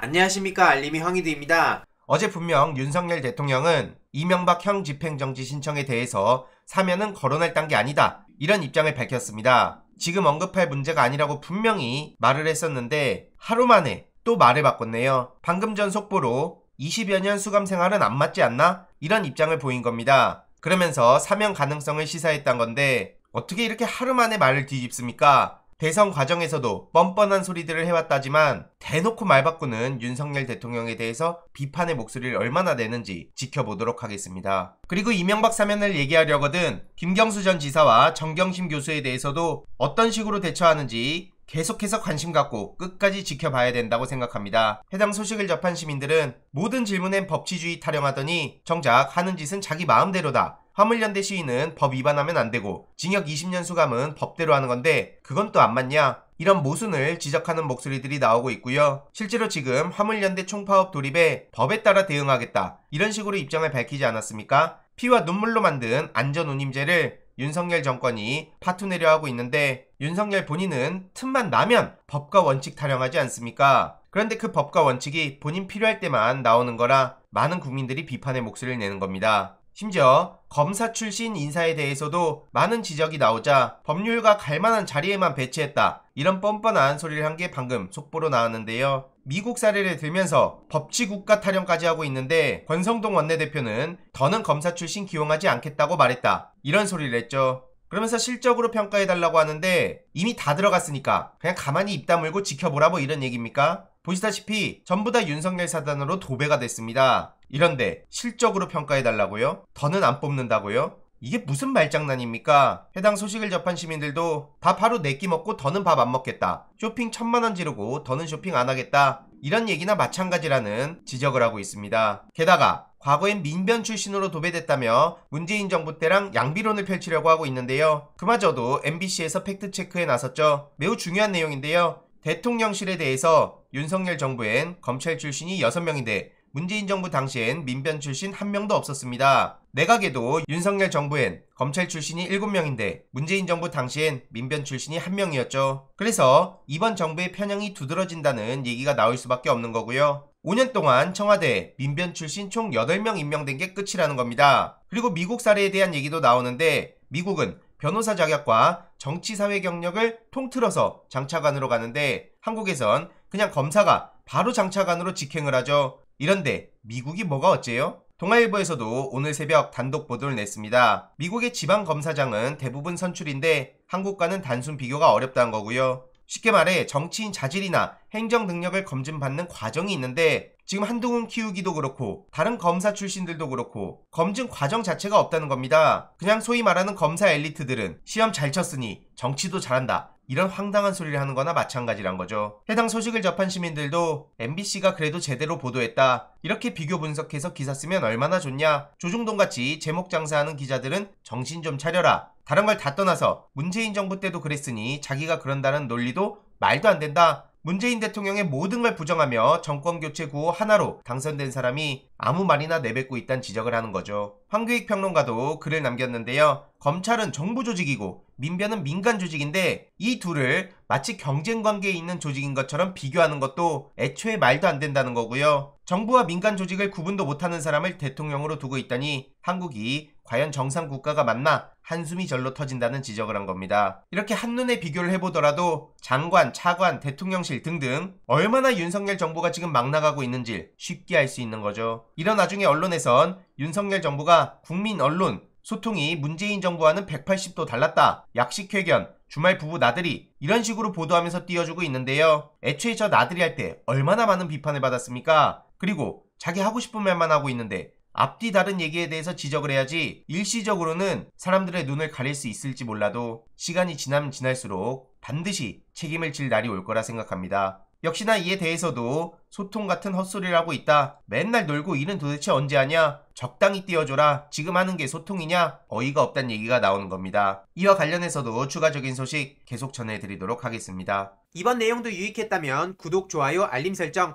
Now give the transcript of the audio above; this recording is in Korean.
안녕하십니까 알림이 황희드입니다. 어제 분명 윤석열 대통령은 이명박 형 집행정지 신청에 대해서 사면은 거론할 단계 아니다 이런 입장을 밝혔습니다. 지금 언급할 문제가 아니라고 분명히 말을 했었는데 하루 만에 또 말을 바꿨네요. 방금 전 속보로 20여 년 수감 생활은 안 맞지 않나? 이런 입장을 보인 겁니다. 그러면서 사면 가능성을 시사했던 건데 어떻게 이렇게 하루 만에 말을 뒤집습니까? 대선 과정에서도 뻔뻔한 소리들을 해왔다지만 대놓고 말 바꾸는 윤석열 대통령에 대해서 비판의 목소리를 얼마나 내는지 지켜보도록 하겠습니다. 그리고 이명박 사면을 얘기하려거든 김경수 전 지사와 정경심 교수에 대해서도 어떤 식으로 대처하는지 계속해서 관심 갖고 끝까지 지켜봐야 된다고 생각합니다. 해당 소식을 접한 시민들은 모든 질문엔 법치주의 타령하더니 정작 하는 짓은 자기 마음대로다. 화물연대 시위는 법 위반하면 안 되고 징역 20년 수감은 법대로 하는 건데 그건 또 안 맞냐? 이런 모순을 지적하는 목소리들이 나오고 있고요. 실제로 지금 화물연대 총파업 돌입에 법에 따라 대응하겠다. 이런 식으로 입장을 밝히지 않았습니까? 피와 눈물로 만든 안전운임제를 윤석열 정권이 파투내려 하고 있는데 윤석열 본인은 틈만 나면 법과 원칙 타령하지 않습니까? 그런데 그 법과 원칙이 본인 필요할 때만 나오는 거라 많은 국민들이 비판의 목소리를 내는 겁니다. 심지어 검사 출신 인사에 대해서도 많은 지적이 나오자 법률과 갈만한 자리에만 배치했다. 이런 뻔뻔한 소리를 한 게 방금 속보로 나왔는데요. 미국 사례를 들면서 법치국가 타령까지 하고 있는데 권성동 원내대표는 더는 검사 출신 기용하지 않겠다고 말했다. 이런 소리를 했죠. 그러면서 실적으로 평가해달라고 하는데 이미 다 들어갔으니까 그냥 가만히 입 다물고 지켜보라 뭐 이런 얘기입니까? 보시다시피 전부 다 윤석열 사단으로 도배가 됐습니다. 이런데 실적으로 평가해달라고요? 더는 안 뽑는다고요? 이게 무슨 말장난입니까? 해당 소식을 접한 시민들도 밥 하루 네끼 먹고 더는 밥 안 먹겠다. 쇼핑 천만원 지르고 더는 쇼핑 안 하겠다. 이런 얘기나 마찬가지라는 지적을 하고 있습니다. 게다가 과거엔 민변 출신으로 도배됐다며 문재인 정부 때랑 양비론을 펼치려고 하고 있는데요. 그마저도 MBC에서 팩트체크에 나섰죠. 매우 중요한 내용인데요. 대통령실에 대해서 윤석열 정부엔 검찰 출신이 6명인데 문재인 정부 당시엔 민변 출신 한 명도 없었습니다. 내각에도 윤석열 정부엔 검찰 출신이 7명인데 문재인 정부 당시엔 민변 출신이 한명이었죠 그래서 이번 정부의 편향이 두드러진다는 얘기가 나올 수밖에 없는 거고요. 5년 동안 청와대 민변 출신 총 8명 임명된 게 끝이라는 겁니다. 그리고 미국 사례에 대한 얘기도 나오는데 미국은 변호사 자격과 정치사회 경력을 통틀어서 장차관으로 가는데 한국에선 그냥 검사가 바로 장차관으로 직행을 하죠. 이런데 미국이 뭐가 어째요? 동아일보에서도 오늘 새벽 단독 보도를 냈습니다. 미국의 지방검사장은 대부분 선출인데 한국과는 단순 비교가 어렵다는 거고요. 쉽게 말해 정치인 자질이나 행정 능력을 검증받는 과정이 있는데 지금 한동훈 키우기도 그렇고 다른 검사 출신들도 그렇고 검증 과정 자체가 없다는 겁니다. 그냥 소위 말하는 검사 엘리트들은 시험 잘 쳤으니 정치도 잘한다. 이런 황당한 소리를 하는 거나 마찬가지란 거죠. 해당 소식을 접한 시민들도 MBC가 그래도 제대로 보도했다. 이렇게 비교 분석해서 기사 쓰면 얼마나 좋냐. 조중동 같이 제목 장사하는 기자들은 정신 좀 차려라. 다른 걸 다 떠나서 문재인 정부 때도 그랬으니 자기가 그런다는 논리도 말도 안 된다. 문재인 대통령의 모든 걸 부정하며 정권 교체 구호 하나로 당선된 사람이 아무 말이나 내뱉고 있다는 지적을 하는 거죠. 황교익 평론가도 글을 남겼는데요. 검찰은 정부 조직이고 민변은 민간 조직인데 이 둘을 마치 경쟁 관계에 있는 조직인 것처럼 비교하는 것도 애초에 말도 안 된다는 거고요. 정부와 민간 조직을 구분도 못하는 사람을 대통령으로 두고 있다니 한국이 과연 정상 국가가 맞나 한숨이 절로 터진다는 지적을 한 겁니다. 이렇게 한눈에 비교를 해보더라도 장관, 차관, 대통령실 등등 얼마나 윤석열 정부가 지금 막 나가고 있는지 쉽게 알 수 있는 거죠. 이런 나중에 언론에선 윤석열 정부가 국민 언론, 소통이 문재인 정부와는 180도 달랐다. 약식회견, 주말 부부 나들이 이런 식으로 보도하면서 띄워주고 있는데요. 애초에 저 나들이 할 때 얼마나 많은 비판을 받았습니까? 그리고 자기 하고 싶은 말만 하고 있는데 앞뒤 다른 얘기에 대해서 지적을 해야지 일시적으로는 사람들의 눈을 가릴 수 있을지 몰라도 시간이 지나면 지날수록 반드시 책임을 질 날이 올 거라 생각합니다. 역시나 이에 대해서도 소통 같은 헛소리를 하고 있다. 맨날 놀고 일은 도대체 언제 하냐? 적당히 띄워줘라. 지금 하는 게 소통이냐? 어이가 없단 얘기가 나오는 겁니다. 이와 관련해서도 추가적인 소식 계속 전해드리도록 하겠습니다. 이번 내용도 유익했다면 구독, 좋아요, 알림 설정